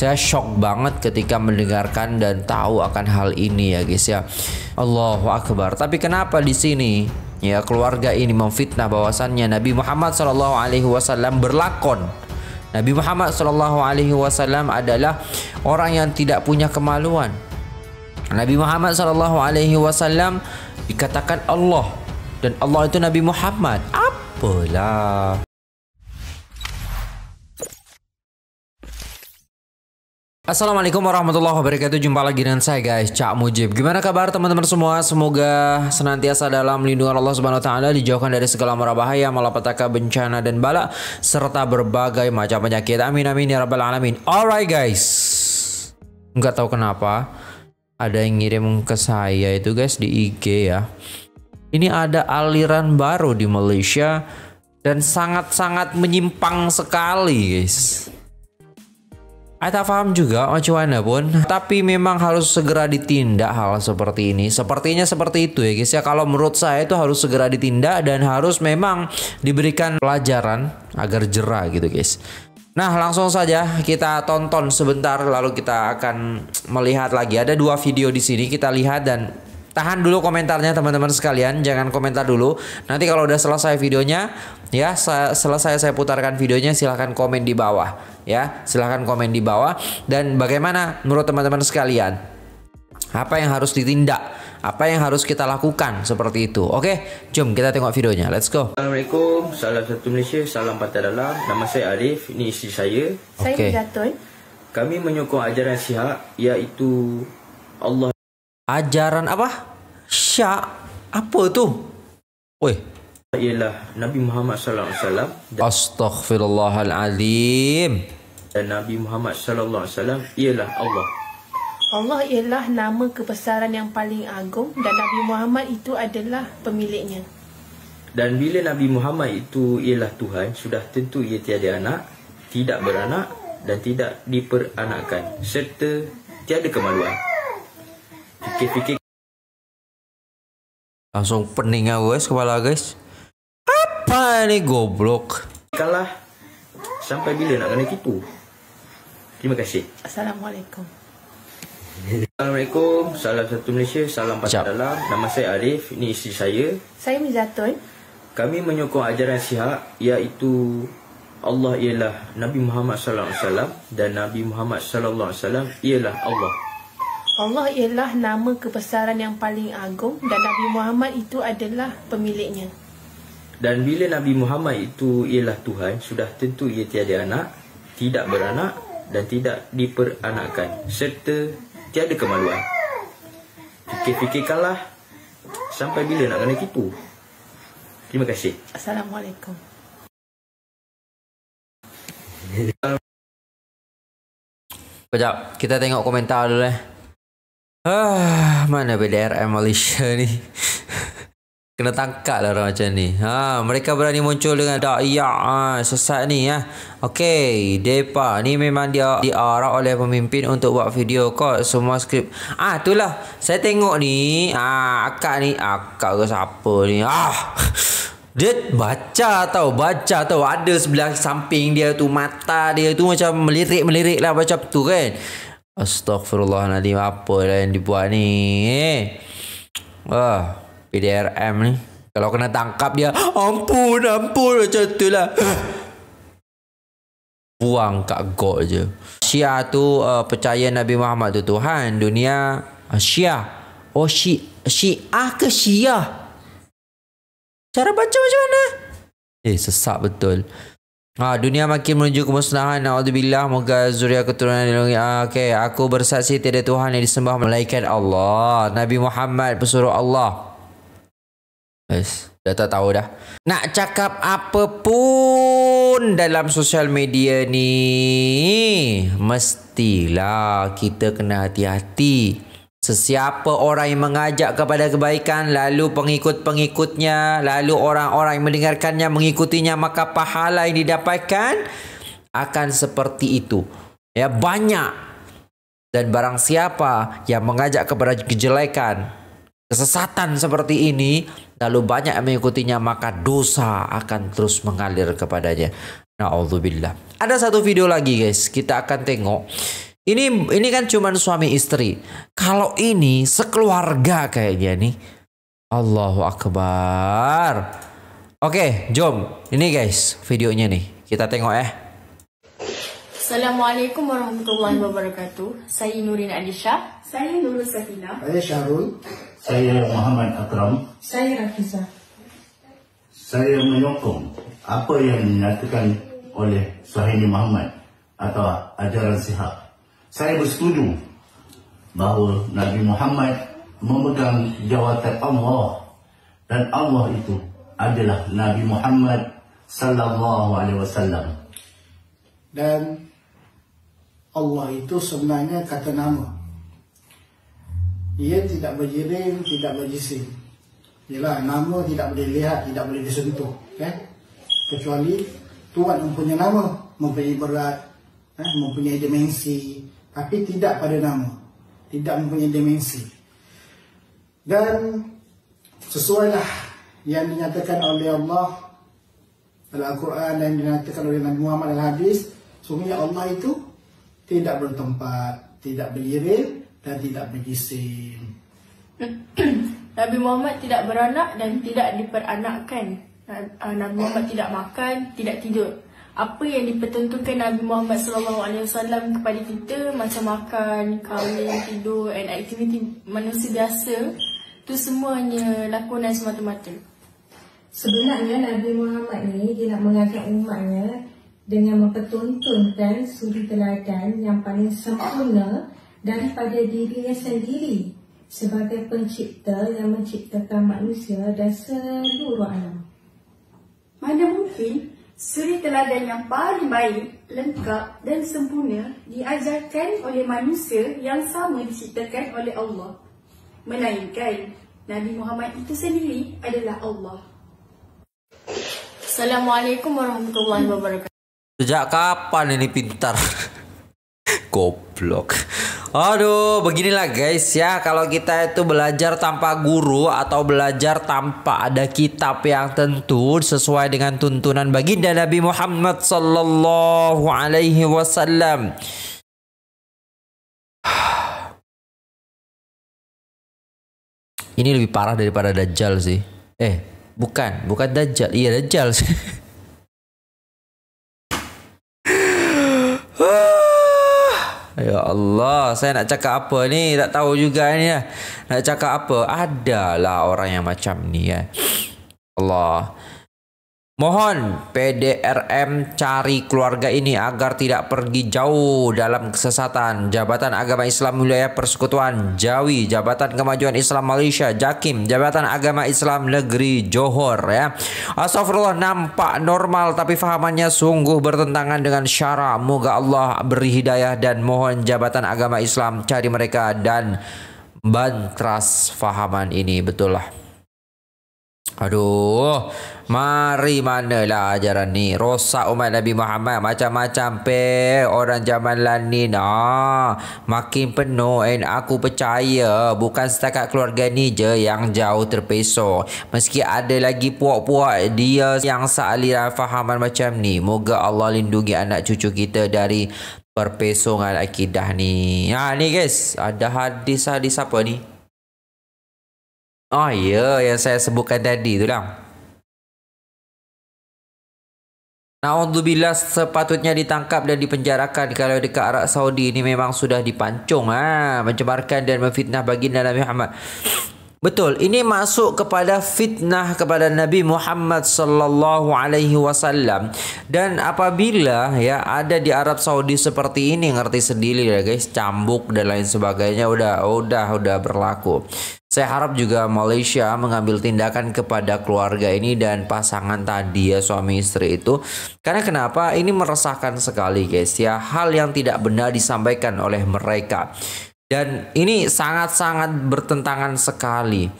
saya shock banget ketika mendengarkan dan tahu akan hal ini ya guys ya Allahu akbar tapi kenapa di sini ya keluarga ini memfitnah bahwasannya Nabi Muhammad Shallallahu alaihi wasallam berlakon Nabi Muhammad Shallallahu alaihi wasallam adalah orang yang tidak punya kemaluan Nabi Muhammad Shallallahu alaihi wasallam dikatakan Allah dan Allah itu Nabi Muhammad apalah Assalamualaikum warahmatullahi wabarakatuh Jumpa lagi dengan saya guys Cak Mujib Gimana kabar teman-teman semua Semoga senantiasa dalam lindungan Allah Subhanahu Taala Dijauhkan dari segala mara bahaya Malapetaka bencana dan bala Serta berbagai macam penyakit Amin amin ya rabbal alamin Alright guys Nggak tahu kenapa Ada yang ngirim ke saya itu guys di IG ya Ini ada aliran baru di Malaysia Dan sangat-sangat menyimpang sekali guys tak paham juga acuannya pun, tapi memang harus segera ditindak hal seperti ini. Sepertinya seperti itu ya guys ya. Kalau menurut saya itu harus segera ditindak dan harus memang diberikan pelajaran agar jerah gitu guys. Nah langsung saja kita tonton sebentar lalu kita akan melihat lagi ada dua video di sini kita lihat dan Tahan dulu komentarnya teman-teman sekalian, jangan komentar dulu. Nanti kalau udah selesai videonya, ya selesai saya putarkan videonya silahkan komen di bawah ya, silahkan komen di bawah dan bagaimana menurut teman-teman sekalian apa yang harus ditindak, apa yang harus kita lakukan seperti itu. Oke, jom kita tengok videonya. Let's go. Assalamualaikum, salam satu Malaysia, salam patah dalam. Nama saya Arif, ini istri saya. Saya okay. Jatun. Kami menyokong ajaran sihat iaitu Allah ajaran apa? Syak apa tu? Weh. Ialah Nabi Muhammad sallallahu alaihi wasallam. Astaghfirullahalazim. Dan Nabi Muhammad sallallahu alaihi wasallam ialah Allah. Allah ialah nama kebesaran yang paling agung dan Nabi Muhammad itu adalah pemiliknya. Dan bila Nabi Muhammad itu ialah Tuhan, sudah tentu ia tiada anak, tidak beranak dan tidak diperanakkan serta tiada kemaluan. Fikir-fikir Langsung peningnya guys kepala guys Apa ini goblok Kalah Sampai bila nak kena tipu Terima kasih Assalamualaikum Assalamualaikum Salam satu Malaysia Salam patah dalam Nama saya Arif Ini isteri saya Saya Mizatun Kami menyokong ajaran sihat Iaitu Allah ialah Nabi Muhammad SAW Dan Nabi Muhammad SAW Ialah Allah Allah ialah nama kebesaran yang paling agung dan Nabi Muhammad itu adalah pemiliknya. Dan bila Nabi Muhammad itu ialah Tuhan, sudah tentu ia tiada anak, tidak beranak dan tidak diperanakkan serta tiada kemaluan. Fikir-fikirkanlah sampai bila nak kena tipu. Terima kasih. Assalamualaikum. Sekejap, kita tengok komentar dulu eh. Ah, mana BDRM Malaysia ni? Kena tangkap lah orang macam ni. Ha, mereka berani muncul dengan da'iyah ha, sesat ni. Ha. Ya. Okay, depa ni memang dia diarah oleh pemimpin untuk buat video kot. Semua skrip. Ah, ha, itulah. Saya tengok ni. Ah, ha, akak ni. Akak ke siapa ni? Ah, dia baca tau Baca tau Ada sebelah samping dia tu Mata dia tu Macam melirik-melirik lah Macam tu kan Astaghfirullahaladzim apa lah yang dibuat ni Wah eh? PDRM ni Kalau kena tangkap dia Ampun ampun macam tu lah Buang kat God je Syiah tu uh, percaya Nabi Muhammad tu Tuhan dunia uh, ah, Syiah Oh syi Syiah ke Syiah Cara baca macam mana Eh sesak betul Ah, dunia makin menuju kemusnahan. Alhamdulillah, moga zuriat keturunan dilindungi. Ah, okay. Aku bersaksi tiada Tuhan yang disembah malaikat Allah. Nabi Muhammad pesuruh Allah. Yes. Dah tak tahu dah. Nak cakap apa pun dalam sosial media ni. Mestilah kita kena hati-hati. Sesiapa orang yang mengajak kepada kebaikan lalu pengikut-pengikutnya lalu orang-orang yang mendengarkannya mengikutinya maka pahala yang didapatkan akan seperti itu. Ya banyak. Dan barang siapa yang mengajak kepada kejelekan, kesesatan seperti ini lalu banyak yang mengikutinya maka dosa akan terus mengalir kepadanya. Nauzubillah. Ada satu video lagi guys, kita akan tengok ini ini kan cuman suami istri. Kalau ini sekeluarga kayaknya nih. Allahu akbar. Oke, jom. Ini guys videonya nih. Kita tengok ya. Assalamualaikum warahmatullahi wabarakatuh. Saya Nurin Alisha. Saya Nurul Safina. Saya Syahrul. Saya Muhammad Akram. Saya Rafiza. Saya menyokong apa yang dinyatakan oleh Suhaimi Muhammad atau ajaran sihat saya bersetuju bahawa Nabi Muhammad memegang jawatan Allah dan Allah itu adalah Nabi Muhammad sallallahu alaihi wasallam. Dan Allah itu sebenarnya kata nama. Ia tidak berjirim, tidak berjisim. Yalah, nama tidak boleh lihat, tidak boleh disentuh. Okay? Ya. Kecuali Tuhan mempunyai nama, mempunyai berat, eh, mempunyai dimensi, tapi tidak pada nama tidak mempunyai dimensi dan sesuailah yang dinyatakan oleh Allah dalam Al-Quran dan dinyatakan oleh Nabi Muhammad dan hadis sungguhnya Allah itu tidak bertempat tidak berlirik dan tidak berjisim Nabi Muhammad tidak beranak dan tidak diperanakkan Nabi Muhammad tidak makan, tidak tidur apa yang dipertentukan Nabi Muhammad SAW kepada kita macam makan, kahwin, tidur and aktiviti manusia biasa tu semuanya lakonan semata-mata. Sebenarnya Nabi Muhammad ni dia nak mengajar umatnya dengan mempertuntunkan suri teladan yang paling sempurna daripada dirinya sendiri sebagai pencipta yang menciptakan manusia dan seluruh alam. Mana mungkin Suri teladan yang paling baik, lengkap dan sempurna diajarkan oleh manusia yang sama diciptakan oleh Allah. Melainkan Nabi Muhammad itu sendiri adalah Allah. Assalamualaikum warahmatullahi wabarakatuh. Sejak kapan ini pintar? Goblok. Aduh, beginilah guys ya. Kalau kita itu belajar tanpa guru atau belajar tanpa ada kitab yang tentu sesuai dengan tuntunan baginda Nabi Muhammad sallallahu alaihi wasallam. Ini lebih parah daripada Dajjal sih. Eh, bukan, bukan Dajjal. Iya Dajjal sih. Ya Allah, saya nak cakap apa ni? Tak tahu juga ni lah. Eh. Nak cakap apa? Adalah orang yang macam ni kan. Allah. Mohon PDRM cari keluarga ini agar tidak pergi jauh dalam kesesatan. Jabatan Agama Islam Wilayah Persekutuan Jawi, Jabatan Kemajuan Islam Malaysia, Jakim, Jabatan Agama Islam Negeri Johor ya. Astagfirullah nampak normal tapi fahamannya sungguh bertentangan dengan syara. Moga Allah beri hidayah dan mohon Jabatan Agama Islam cari mereka dan bantras fahaman ini betul lah. Aduh, Mari mana lah ajaran ni Rosak umat Nabi Muhammad Macam-macam pe Orang zaman lanin ah, Makin penuh And aku percaya Bukan setakat keluarga ni je Yang jauh terpesor Meski ada lagi puak-puak Dia yang sealiran fahaman macam ni Moga Allah lindungi anak cucu kita Dari perpesongan akidah ni Ha ni guys Ada hadis-hadis apa ni Oh ya yeah, yang saya sebutkan tadi tu lah Naudzubillah sepatutnya ditangkap dan dipenjarakan kalau dekat Arab Saudi ini memang sudah dipancung ha, mencemarkan dan memfitnah bagi Nabi Muhammad. Betul, ini masuk kepada fitnah kepada Nabi Muhammad sallallahu alaihi wasallam. Dan apabila ya ada di Arab Saudi seperti ini ngerti sendiri ya guys, cambuk dan lain sebagainya udah udah udah berlaku. Saya harap juga Malaysia mengambil tindakan kepada keluarga ini dan pasangan tadi ya suami istri itu. Karena kenapa? Ini meresahkan sekali guys ya. Hal yang tidak benar disampaikan oleh mereka. Dan ini sangat-sangat bertentangan sekali.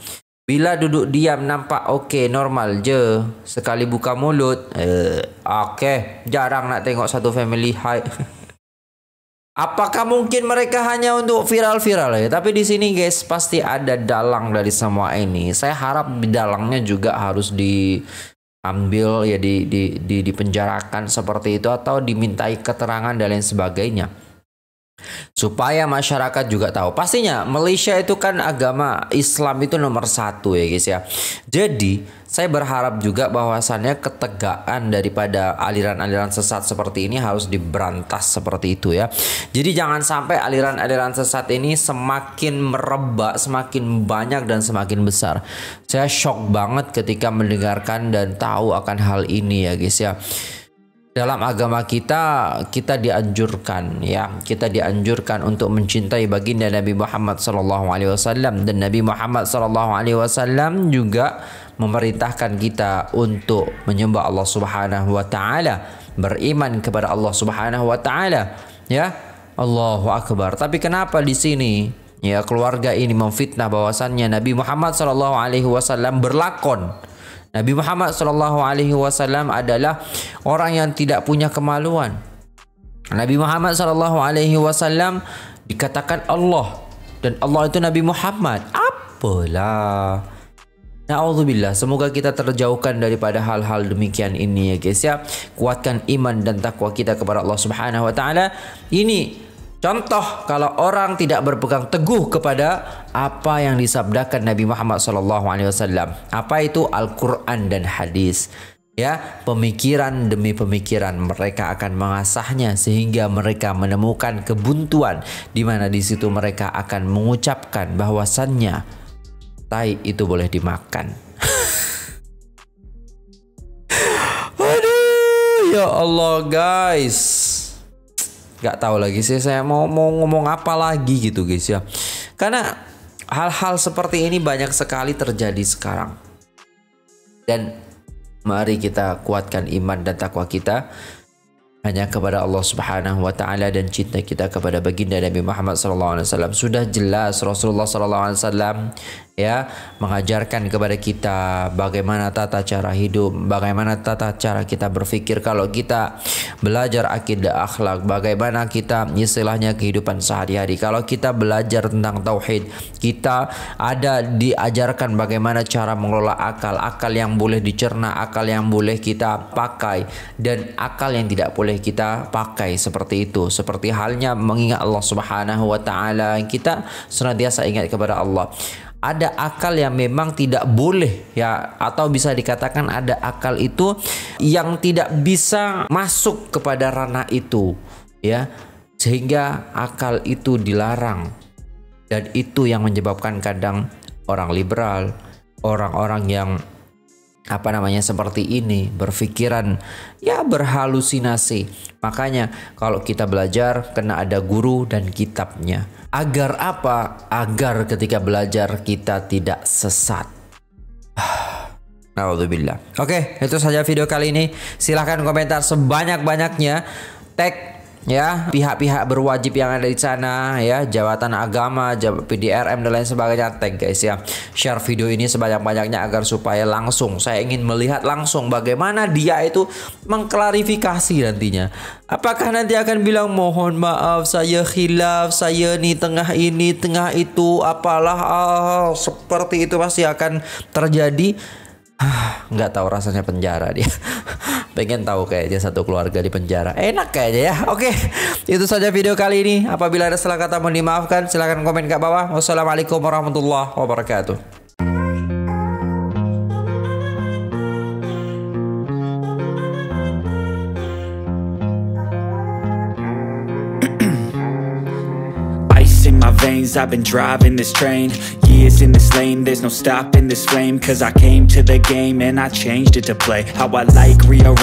Bila duduk diam nampak oke normal je. Sekali buka mulut, eh, oke, jarang nak tengok satu family high. Apakah mungkin mereka hanya untuk viral-viral ya? Tapi di sini guys pasti ada dalang dari semua ini. Saya harap dalangnya juga harus diambil ya di di di dipenjarakan seperti itu atau dimintai keterangan dan lain sebagainya supaya masyarakat juga tahu. Pastinya Malaysia itu kan agama Islam itu nomor satu ya guys ya. Jadi saya berharap juga bahwasannya ketegaan daripada aliran-aliran sesat seperti ini harus diberantas seperti itu ya. Jadi jangan sampai aliran-aliran sesat ini semakin merebak, semakin banyak dan semakin besar. Saya shock banget ketika mendengarkan dan tahu akan hal ini ya guys ya dalam agama kita kita dianjurkan ya kita dianjurkan untuk mencintai baginda Nabi Muhammad sallallahu alaihi wasallam dan Nabi Muhammad sallallahu alaihi wasallam juga memerintahkan kita untuk menyembah Allah Subhanahu wa taala beriman kepada Allah Subhanahu wa taala ya Allahu akbar tapi kenapa di sini ya keluarga ini memfitnah bahwasannya Nabi Muhammad sallallahu alaihi wasallam berlakon Nabi Muhammad sallallahu alaihi wasallam adalah orang yang tidak punya kemaluan. Nabi Muhammad sallallahu alaihi wasallam dikatakan Allah dan Allah itu Nabi Muhammad. Apalah. Na'udzubillah. Semoga kita terjauhkan daripada hal-hal demikian ini ya guys ya. Kuatkan iman dan takwa kita kepada Allah Subhanahu wa taala. Ini Contoh kalau orang tidak berpegang teguh kepada apa yang disabdakan Nabi Muhammad SAW. Apa itu Al-Quran dan hadis. Ya, pemikiran demi pemikiran mereka akan mengasahnya sehingga mereka menemukan kebuntuan di mana di situ mereka akan mengucapkan bahwasannya tai itu boleh dimakan. Aduh, ya Allah guys nggak tahu lagi sih saya mau mau ngomong apa lagi gitu guys ya karena hal-hal seperti ini banyak sekali terjadi sekarang dan mari kita kuatkan iman dan takwa kita hanya kepada Allah Subhanahu wa taala dan cinta kita kepada baginda Nabi Muhammad sallallahu alaihi wasallam sudah jelas Rasulullah sallallahu alaihi wasallam ya mengajarkan kepada kita bagaimana tata cara hidup, bagaimana tata cara kita berpikir kalau kita belajar akidah akhlak, bagaimana kita istilahnya kehidupan sehari-hari. Kalau kita belajar tentang tauhid, kita ada diajarkan bagaimana cara mengelola akal, akal yang boleh dicerna, akal yang boleh kita pakai dan akal yang tidak boleh kita pakai seperti itu. Seperti halnya mengingat Allah Subhanahu wa taala, kita senantiasa ingat kepada Allah ada akal yang memang tidak boleh ya atau bisa dikatakan ada akal itu yang tidak bisa masuk kepada ranah itu ya sehingga akal itu dilarang dan itu yang menyebabkan kadang orang liberal orang-orang yang apa namanya seperti ini, berpikiran ya berhalusinasi. Makanya kalau kita belajar kena ada guru dan kitabnya. Agar apa? Agar ketika belajar kita tidak sesat. Alhamdulillah. Oke, itu saja video kali ini. Silahkan komentar sebanyak-banyaknya. Tag ya pihak-pihak berwajib yang ada di sana ya jabatan agama PDRM dan lain sebagainya tag guys ya share video ini sebanyak-banyaknya agar supaya langsung saya ingin melihat langsung bagaimana dia itu mengklarifikasi nantinya apakah nanti akan bilang mohon maaf saya khilaf saya ini tengah ini tengah itu apalah ah, seperti itu pasti akan terjadi nggak tahu rasanya penjara dia pengen tahu kayaknya satu keluarga di penjara. Enak kayaknya ya. Oke, itu saja video kali ini. Apabila ada salah kata mohon dimaafkan. Silahkan komen ke bawah. Wassalamualaikum warahmatullahi wabarakatuh. I've been driving this train Years in this lane There's no stopping this flame Cause I came to the game And I changed it to play How I like rearrange